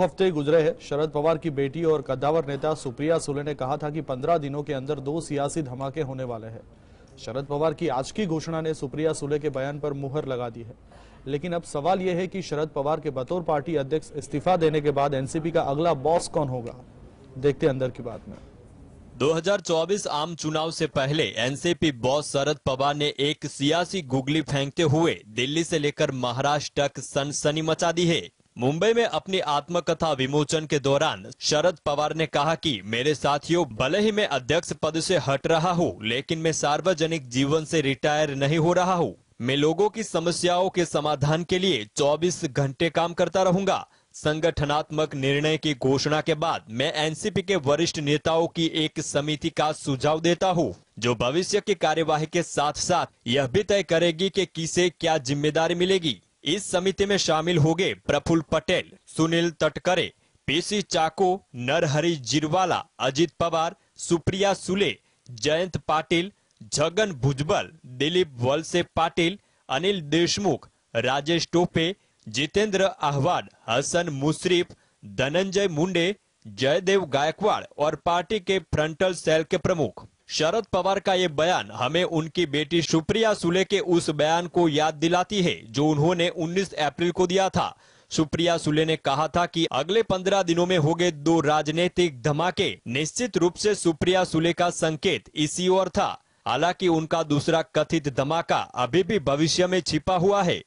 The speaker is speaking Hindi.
हफ्ते गुजरे हैं शरद पवार की बेटी और कद्दावर नेता सुप्रिया सुले ने कहा था कि पंद्रह दिनों के अंदर दो सियासी धमाके होने वाले हैं शरद पवार की आज की घोषणा ने सुप्रिया सुले के बयान पर मुहर लगा दी है लेकिन अब सवाल यह है कि शरद पवार के बतौर पार्टी अध्यक्ष इस्तीफा देने के बाद एनसीपी का अगला बॉस कौन होगा देखते अंदर की बात में 2024 आम चुनाव से पहले एनसीपी बॉस शरद पवार ने एक सियासी गुगली फेंकते हुए दिल्ली से लेकर महाराष्ट्र तक सनसनी मचा दी है मुंबई में अपनी आत्मकथा विमोचन के दौरान शरद पवार ने कहा कि मेरे साथियों भले ही मैं अध्यक्ष पद से हट रहा हूं, लेकिन मैं सार्वजनिक जीवन से रिटायर नहीं हो रहा हूं। मैं लोगों की समस्याओं के समाधान के लिए 24 घंटे काम करता रहूंगा संगठनात्मक निर्णय की घोषणा के बाद मैं एनसीपी के वरिष्ठ नेताओं की एक समिति का सुझाव देता हूँ जो भविष्य की कार्यवाही के साथ साथ यह भी तय करेगी की किसे क्या जिम्मेदारी मिलेगी इस समिति में शामिल हो गए प्रफुल्ल पटेल सुनील तटकरे पीसी चाको नरहरी जिरवाला अजित पवार सुप्रिया सुले जयंत पाटिल जगन भुजबल दिलीप वलसे पाटिल अनिल देशमुख राजेश टोपे जितेंद्र आह्वाड हसन मुशरीफ धनंजय मुंडे जयदेव गायकवाड़ और पार्टी के फ्रंटल सेल के प्रमुख शरद पवार का ये बयान हमें उनकी बेटी सुप्रिया सुले के उस बयान को याद दिलाती है जो उन्होंने 19 अप्रैल को दिया था सुप्रिया सुले ने कहा था कि अगले पंद्रह दिनों में होंगे दो राजनीतिक धमाके निश्चित रूप से सुप्रिया सुले का संकेत इसी ओर था हालांकि उनका दूसरा कथित धमाका अभी भी भविष्य में छिपा हुआ है